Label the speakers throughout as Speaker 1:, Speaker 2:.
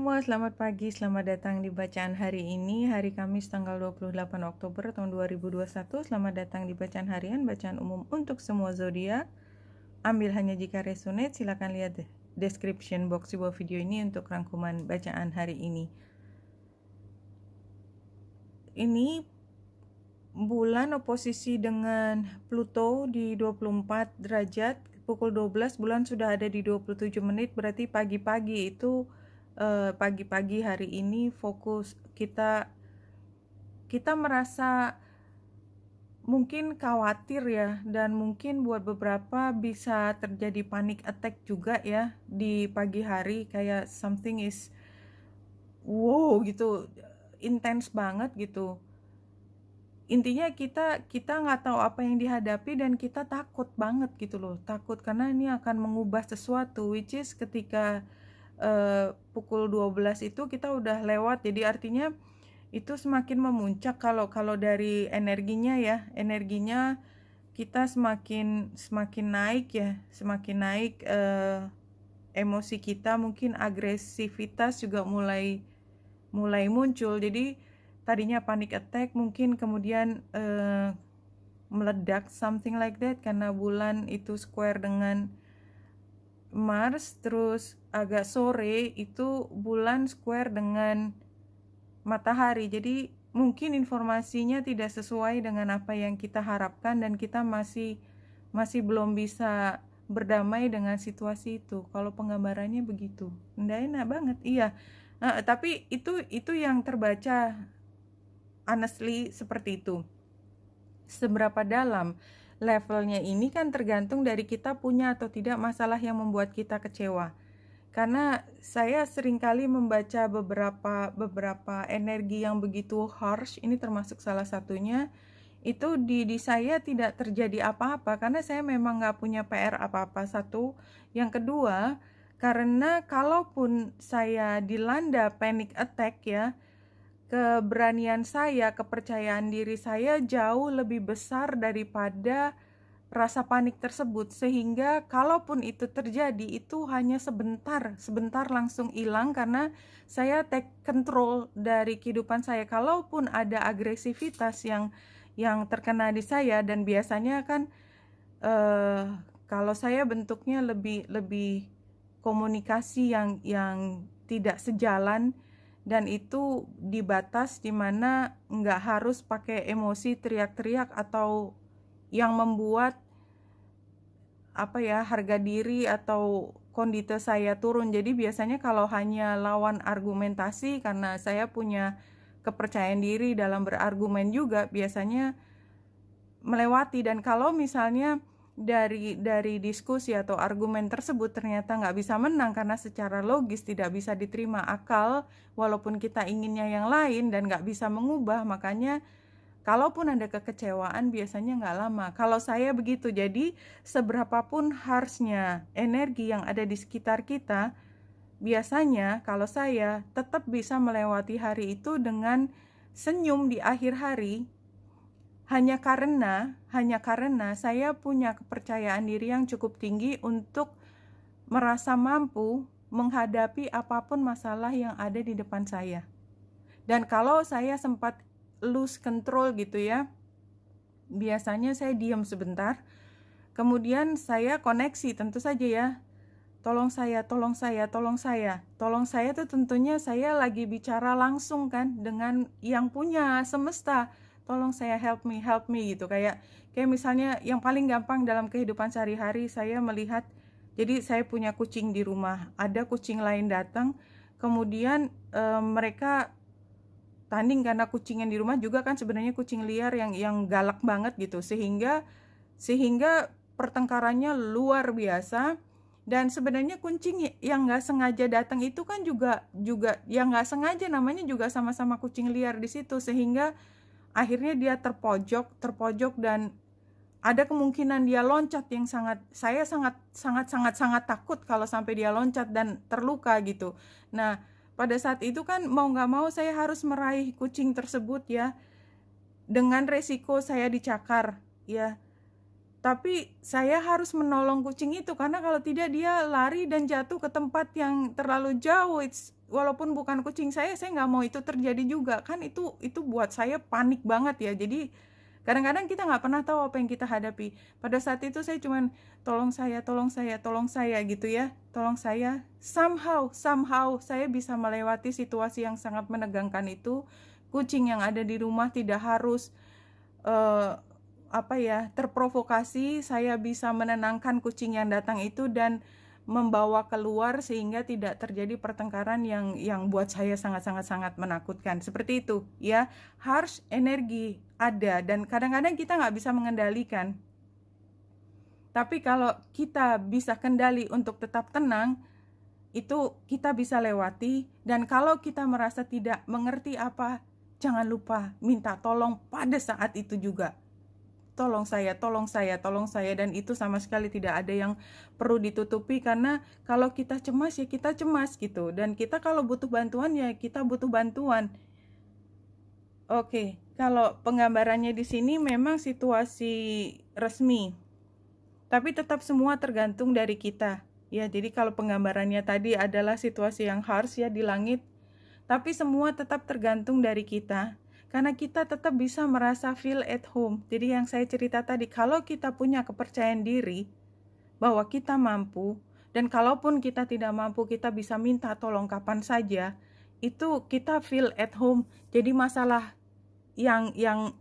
Speaker 1: semua, selamat pagi, selamat datang di bacaan hari ini, hari Kamis tanggal 28 Oktober tahun 2021. Selamat datang di bacaan harian, bacaan umum untuk semua zodiak. Ambil hanya jika resonate, silahkan lihat description box di bawah video ini untuk rangkuman bacaan hari ini. Ini bulan oposisi dengan Pluto di 24 derajat pukul 12 bulan sudah ada di 27 menit berarti pagi-pagi itu Eh, pagi-pagi uh, hari ini fokus kita kita merasa mungkin khawatir ya dan mungkin buat beberapa bisa terjadi panic attack juga ya di pagi hari kayak something is wow gitu intens banget gitu intinya kita kita nggak tahu apa yang dihadapi dan kita takut banget gitu loh takut karena ini akan mengubah sesuatu which is ketika Eh, pukul 12 itu kita udah lewat jadi artinya itu semakin memuncak kalau kalau dari energinya ya energinya kita semakin semakin naik ya semakin naik uh, emosi kita mungkin agresivitas juga mulai mulai muncul jadi tadinya panic attack mungkin kemudian uh, meledak something like that karena bulan itu square dengan Mars terus agak sore itu bulan square dengan matahari. Jadi mungkin informasinya tidak sesuai dengan apa yang kita harapkan dan kita masih masih belum bisa berdamai dengan situasi itu. Kalau penggambarannya begitu. Nggak enak banget. Iya. Nah, tapi itu itu yang terbaca honestly seperti itu. Seberapa dalam? levelnya ini kan tergantung dari kita punya atau tidak masalah yang membuat kita kecewa. Karena saya seringkali membaca beberapa beberapa energi yang begitu harsh, ini termasuk salah satunya. Itu di, di saya tidak terjadi apa-apa karena saya memang nggak punya PR apa-apa satu. Yang kedua, karena kalaupun saya dilanda panic attack ya, keberanian saya, kepercayaan diri saya jauh lebih besar daripada rasa panik tersebut sehingga kalaupun itu terjadi itu hanya sebentar sebentar langsung hilang karena saya take control dari kehidupan saya kalaupun ada agresivitas yang yang terkena di saya dan biasanya kan uh, kalau saya bentuknya lebih lebih komunikasi yang yang tidak sejalan dan itu dibatas di mana nggak harus pakai emosi teriak-teriak atau yang membuat apa ya harga diri atau kondite saya turun jadi biasanya kalau hanya lawan argumentasi karena saya punya kepercayaan diri dalam berargumen juga biasanya melewati dan kalau misalnya dari dari diskusi atau argumen tersebut ternyata nggak bisa menang karena secara logis tidak bisa diterima akal walaupun kita inginnya yang lain dan nggak bisa mengubah makanya kalaupun ada kekecewaan biasanya nggak lama kalau saya begitu jadi seberapapun harusnya energi yang ada di sekitar kita biasanya kalau saya tetap bisa melewati hari itu dengan senyum di akhir hari hanya karena hanya karena saya punya kepercayaan diri yang cukup tinggi untuk merasa mampu menghadapi apapun masalah yang ada di depan saya. Dan kalau saya sempat lose control gitu ya, biasanya saya diam sebentar. Kemudian saya koneksi tentu saja ya. Tolong saya, tolong saya, tolong saya. Tolong saya itu tentunya saya lagi bicara langsung kan dengan yang punya semesta tolong saya help me help me gitu kayak kayak misalnya yang paling gampang dalam kehidupan sehari-hari saya melihat jadi saya punya kucing di rumah ada kucing lain datang kemudian e, mereka tanding karena kucing yang di rumah juga kan sebenarnya kucing liar yang yang galak banget gitu sehingga sehingga pertengkarannya luar biasa dan sebenarnya kucing yang nggak sengaja datang itu kan juga juga yang nggak sengaja namanya juga sama-sama kucing liar di situ sehingga akhirnya dia terpojok terpojok dan ada kemungkinan dia loncat yang sangat saya sangat sangat sangat sangat takut kalau sampai dia loncat dan terluka gitu. Nah pada saat itu kan mau nggak mau saya harus meraih kucing tersebut ya dengan resiko saya dicakar ya. Tapi saya harus menolong kucing itu karena kalau tidak dia lari dan jatuh ke tempat yang terlalu jauh. It's walaupun bukan kucing saya saya nggak mau itu terjadi juga kan itu itu buat saya panik banget ya jadi kadang-kadang kita nggak pernah tahu apa yang kita hadapi pada saat itu saya cuman tolong saya tolong saya tolong saya gitu ya tolong saya somehow somehow saya bisa melewati situasi yang sangat menegangkan itu kucing yang ada di rumah tidak harus uh, apa ya terprovokasi saya bisa menenangkan kucing yang datang itu dan membawa keluar sehingga tidak terjadi pertengkaran yang yang buat saya sangat-sangat sangat menakutkan seperti itu ya harsh energi ada dan kadang-kadang kita nggak bisa mengendalikan tapi kalau kita bisa kendali untuk tetap tenang itu kita bisa lewati dan kalau kita merasa tidak mengerti apa jangan lupa minta tolong pada saat itu juga tolong saya, tolong saya, tolong saya dan itu sama sekali tidak ada yang perlu ditutupi karena kalau kita cemas ya kita cemas gitu dan kita kalau butuh bantuan ya kita butuh bantuan. Oke, kalau penggambarannya di sini memang situasi resmi. Tapi tetap semua tergantung dari kita. Ya, jadi kalau penggambarannya tadi adalah situasi yang harus ya di langit, tapi semua tetap tergantung dari kita karena kita tetap bisa merasa feel at home. Jadi yang saya cerita tadi, kalau kita punya kepercayaan diri bahwa kita mampu, dan kalaupun kita tidak mampu, kita bisa minta tolong kapan saja, itu kita feel at home. Jadi masalah yang yang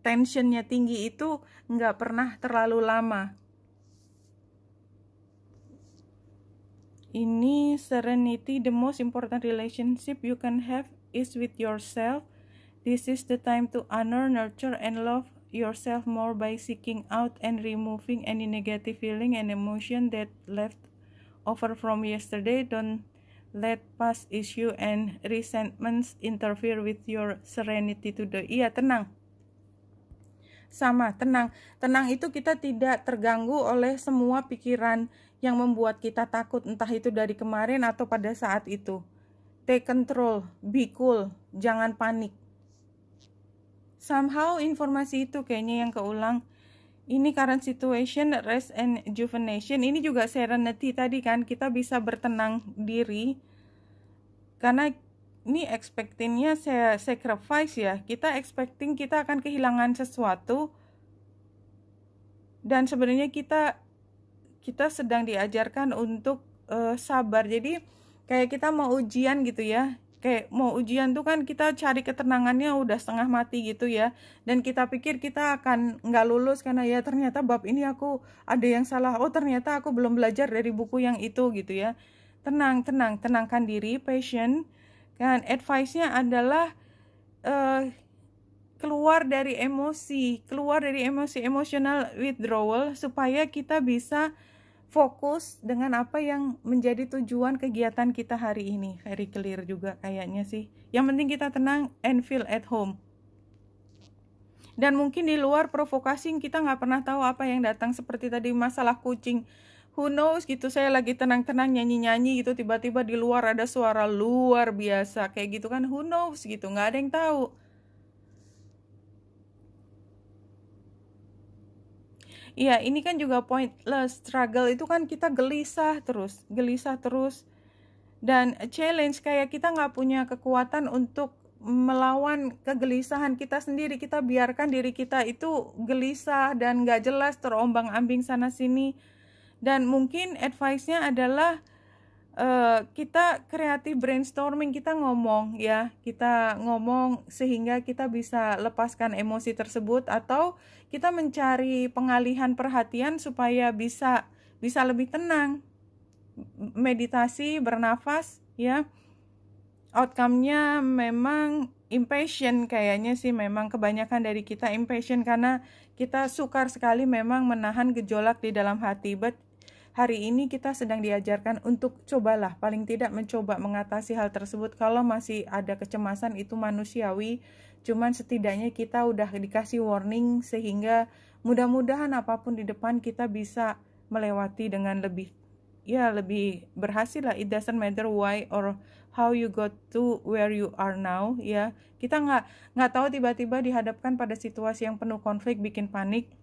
Speaker 1: tensionnya tinggi itu nggak pernah terlalu lama. Ini serenity, the most important relationship you can have is with yourself This is the time to honor, nurture, and love yourself more by seeking out and removing any negative feeling and emotion that left over from yesterday. Don't let past issue and resentments interfere with your serenity today. Iya, tenang. Sama, tenang. Tenang itu kita tidak terganggu oleh semua pikiran yang membuat kita takut, entah itu dari kemarin atau pada saat itu. Take control, be cool, jangan panik somehow informasi itu kayaknya yang keulang ini current situation rest and rejuvenation ini juga serenity tadi kan kita bisa bertenang diri karena ini expectingnya saya sacrifice ya kita expecting kita akan kehilangan sesuatu dan sebenarnya kita kita sedang diajarkan untuk uh, sabar jadi kayak kita mau ujian gitu ya kayak mau ujian tuh kan kita cari ketenangannya udah setengah mati gitu ya dan kita pikir kita akan nggak lulus karena ya ternyata bab ini aku ada yang salah oh ternyata aku belum belajar dari buku yang itu gitu ya tenang tenang tenangkan diri patient kan advice-nya adalah uh, keluar dari emosi keluar dari emosi emotional withdrawal supaya kita bisa fokus dengan apa yang menjadi tujuan kegiatan kita hari ini. Very clear juga kayaknya sih. Yang penting kita tenang and feel at home. Dan mungkin di luar provokasi kita nggak pernah tahu apa yang datang seperti tadi masalah kucing. Who knows gitu saya lagi tenang-tenang nyanyi-nyanyi gitu tiba-tiba di luar ada suara luar biasa kayak gitu kan who knows gitu nggak ada yang tahu Iya, ini kan juga pointless. Struggle itu kan kita gelisah terus, gelisah terus. Dan challenge kayak kita nggak punya kekuatan untuk melawan kegelisahan kita sendiri kita biarkan diri kita itu gelisah dan nggak jelas terombang ambing sana sini dan mungkin advice-nya adalah Eh, kita kreatif brainstorming kita ngomong ya kita ngomong sehingga kita bisa lepaskan emosi tersebut atau kita mencari pengalihan perhatian supaya bisa bisa lebih tenang meditasi bernafas ya outcome-nya memang impatient kayaknya sih memang kebanyakan dari kita impatient karena kita sukar sekali memang menahan gejolak di dalam hati but hari ini kita sedang diajarkan untuk cobalah paling tidak mencoba mengatasi hal tersebut kalau masih ada kecemasan itu manusiawi cuman setidaknya kita udah dikasih warning sehingga mudah-mudahan apapun di depan kita bisa melewati dengan lebih ya lebih berhasil lah it doesn't matter why or how you got to where you are now ya kita nggak nggak tahu tiba-tiba dihadapkan pada situasi yang penuh konflik bikin panik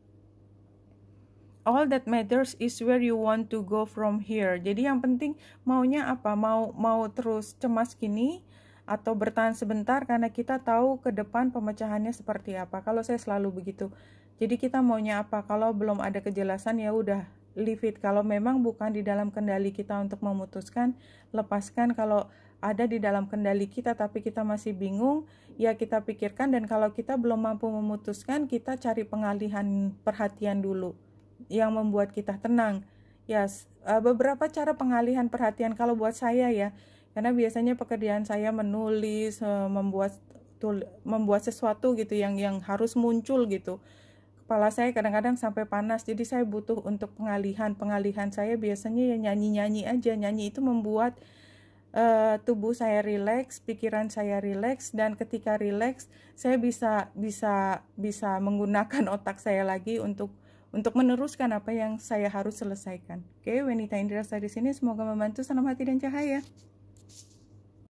Speaker 1: all that matters is where you want to go from here. Jadi yang penting maunya apa? Mau mau terus cemas gini atau bertahan sebentar karena kita tahu ke depan pemecahannya seperti apa. Kalau saya selalu begitu. Jadi kita maunya apa? Kalau belum ada kejelasan ya udah leave it. Kalau memang bukan di dalam kendali kita untuk memutuskan, lepaskan kalau ada di dalam kendali kita tapi kita masih bingung, ya kita pikirkan dan kalau kita belum mampu memutuskan, kita cari pengalihan perhatian dulu yang membuat kita tenang. Ya, yes, eh, beberapa cara pengalihan perhatian kalau buat saya ya. Karena biasanya pekerjaan saya menulis, eh, membuat tul, membuat sesuatu gitu yang yang harus muncul gitu. Kepala saya kadang-kadang sampai panas, jadi saya butuh untuk pengalihan. Pengalihan saya biasanya ya nyanyi-nyanyi aja. Nyanyi itu membuat uh, tubuh saya rileks, pikiran saya rileks dan ketika rileks saya bisa bisa bisa menggunakan otak saya lagi untuk untuk meneruskan apa yang saya harus selesaikan. Oke, okay, Wenita Indra di sini semoga membantu salam hati dan cahaya.